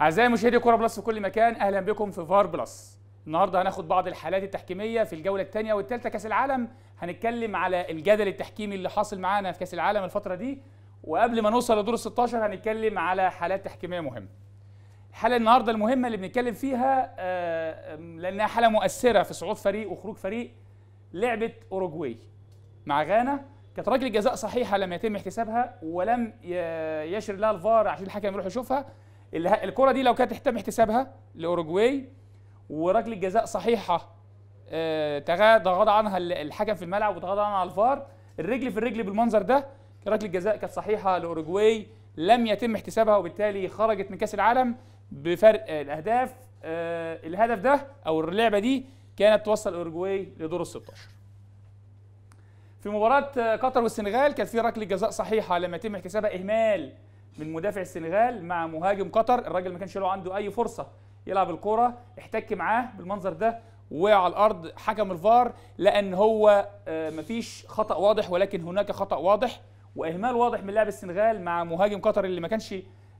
أعزائي مشاهدي كورة بلس في كل مكان أهلا بكم في فار بلس النهاردة هناخد بعض الحالات التحكيمية في الجولة الثانية والثالثة كأس العالم هنتكلم على الجدل التحكيمي اللي حاصل معانا في كأس العالم الفترة دي وقبل ما نوصل لدور ال 16 هنتكلم على حالات تحكيمية مهمة الحالة النهاردة المهمة اللي بنتكلم فيها آه، لأنها حالة مؤثرة في صعود فريق وخروج فريق لعبة أوروجواي مع غانا كانت ركلة جزاء صحيحة لم يتم احتسابها ولم يشر لها الفار عشان الحكم يروح يشوفها الكره دي لو كانت تم احتسابها لاوروجواي وركله جزاء صحيحه آه، تغاضى عنها الحكم في الملعب وتغاضى عنها الفار الرجل في الرجل بالمنظر ده ركله جزاء كانت صحيحه لاوروجواي لم يتم احتسابها وبالتالي خرجت من كاس العالم بفرق آه، الاهداف آه، الهدف ده او اللعبه دي كانت توصل اوروجواي لدور ال 16 في مباراه قطر والسنغال كانت في ركله جزاء صحيحه لما يتم احتسابها اهمال من مدافع السنغال مع مهاجم قطر الراجل ما كانش له عنده اي فرصه يلعب الكوره احتك معاه بالمنظر ده وقع على الارض حكم الفار لان هو آه، مفيش خطا واضح ولكن هناك خطا واضح واهمال واضح من لاعب السنغال مع مهاجم قطر اللي ما كانش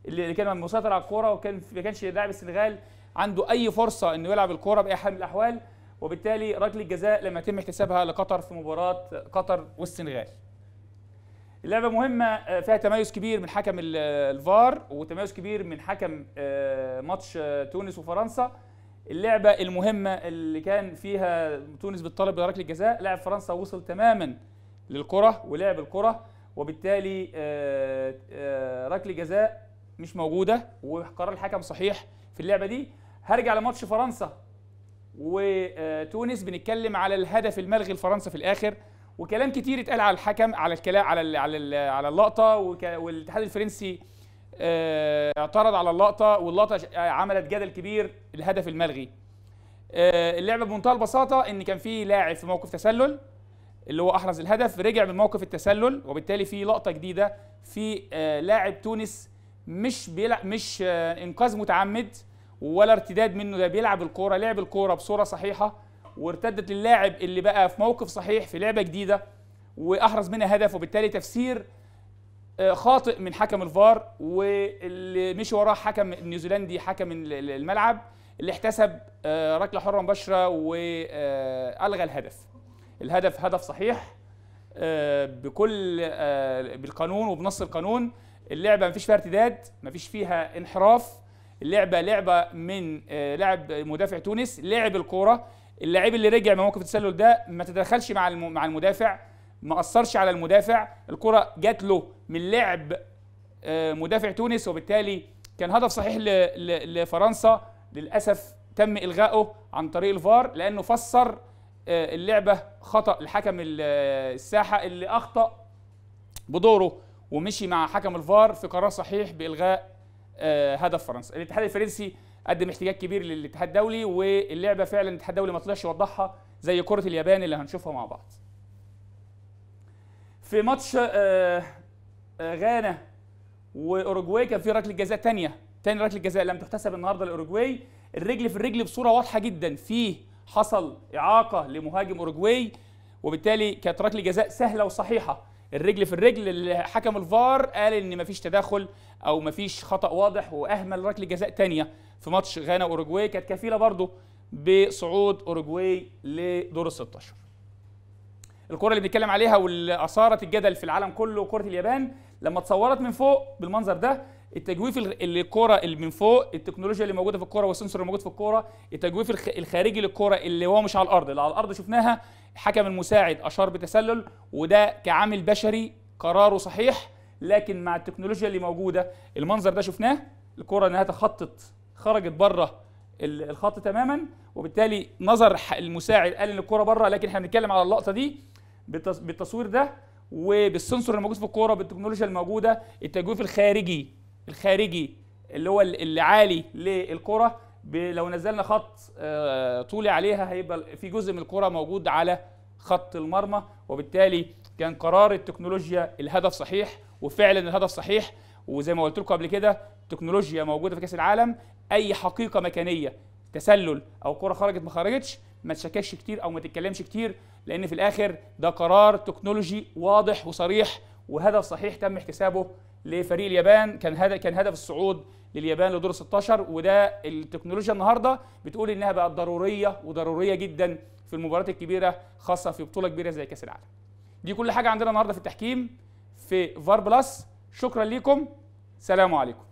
اللي كان مسيطر على الكوره وكان ما كانش لاعب السنغال عنده اي فرصه انه يلعب الكوره باي حال من الاحوال وبالتالي ركله جزاء لما يتم احتسابها لقطر في مباراه قطر والسنغال اللعبه مهمه آه، فيها تميز كبير من حكم آه، الفار وتميز كبير من حكم آه، ماتش تونس وفرنسا اللعبه المهمه اللي كان فيها تونس بتطالب بركله الجزاء لاعب فرنسا وصل تماما للكره ولعب الكره وبالتالي ركله جزاء مش موجوده وقرار الحكم صحيح في اللعبه دي هرجع لماتش فرنسا وتونس بنتكلم على الهدف الملغي لفرنسا في الاخر وكلام كتير اتقال على الحكم على الكلام على الـ على الـ على اللقطه والاتحاد الفرنسي آه، اعترض على اللقطه واللقطه آه، عملت جدل كبير الهدف الملغي آه، اللعبه بمنتهى البساطه ان كان في لاعب في موقف تسلل اللي هو احرز الهدف رجع من موقف التسلل وبالتالي في لقطه جديده في لاعب تونس مش بيلعب مش انقاذ متعمد ولا ارتداد منه ده بيلعب الكوره لعب الكوره بصوره صحيحه وارتدت للاعب اللي بقى في موقف صحيح في لعبه جديده واحرز منها هدف وبالتالي تفسير آه، خاطئ من حكم الفار واللي مشي وراه حكم النيوزيلندي حكم الملعب اللي احتسب آه، ركله حره مباشره والغى آه، الهدف الهدف هدف صحيح بكل بالقانون وبنص القانون اللعبه ما فيش فيها ارتداد ما فيش فيها انحراف اللعبه لعبه من لاعب مدافع تونس لعب الكوره اللاعب اللي رجع من موقف التسلل ده ما تدخلش مع مع المدافع ما اثرش على المدافع الكره جات له من لعب آه، مدافع تونس وبالتالي كان هدف صحيح لفرنسا للاسف تم الغائه عن طريق الفار لانه فسر آه، اللعبه خطا الحكم الساحه اللي اخطا بدوره ومشي مع حكم الفار في قرار صحيح بالغاء آه، هدف فرنسا الاتحاد الفرنسي قدم احتجاج كبير للاتحاد الدولي واللعبه فعلا الاتحاد الدولي ما طلعش يوضحها زي كره اليابان اللي هنشوفها مع بعض. في ماتش آه، آه، غانا واوروجواي كان في ركله جزاء ثانيه ثاني ركله جزاء لم تحتسب النهارده لاوروجواي الرجل في الرجل بصوره واضحه جدا فيه حصل اعاقه لمهاجم اوروجواي وبالتالي كانت ركله جزاء سهله وصحيحه الرجل في الرجل حكم الفار قال ان مفيش تداخل او مفيش خطا واضح واهمل ركله جزاء ثانيه في ماتش غانا اوروجواي كانت كفيله برضه بصعود اوروجواي لدور ال 16 الكره اللي بنتكلم عليها واللي اثارت الجدل في العالم كله كره اليابان لما اتصورت من فوق بالمنظر ده التجويف الكره اللي من فوق التكنولوجيا اللي موجوده في الكره والسنسور اللي موجود في الكره التجويف الخارجي للكره اللي هو مش على الارض اللي على الارض شفناها الحكم المساعد اشار بتسلل وده كعامل بشري قراره صحيح لكن مع التكنولوجيا اللي موجوده المنظر ده شفناه الكره انها تخطت خرجت بره الخط تماما وبالتالي نظر المساعد قال ان الكوره بره لكن احنا بنتكلم على اللقطه دي بالتصوير ده وبالسنسور اللي موجود في الكوره بالتكنولوجيا الموجوده التجويف الخارجي الخارجي اللي هو اللي عالي للكره لو نزلنا خط آه، طولي عليها هيبقى في جزء من الكره موجود على خط المرمى وبالتالي كان قرار التكنولوجيا الهدف صحيح وفعلا الهدف صحيح وزي ما قلت لكم قبل كده تكنولوجيا موجوده في كاس العالم اي حقيقه مكانيه تسلل او كره خرجت ما خرجتش ما تشككش كتير او ما تتكلمش كتير لان في الاخر ده قرار تكنولوجي واضح وصريح وهدف صحيح تم احتسابه لفريق اليابان كان هدف كان هدف الصعود لليابان لدور 16 وده التكنولوجيا النهارده بتقول انها بقت ضروريه وضروريه جدا في المباريات الكبيره خاصه في بطوله كبيره زي كاس العالم. دي كل حاجه عندنا النهارده في التحكيم في فار بلس شكرا ليكم سلام عليكم.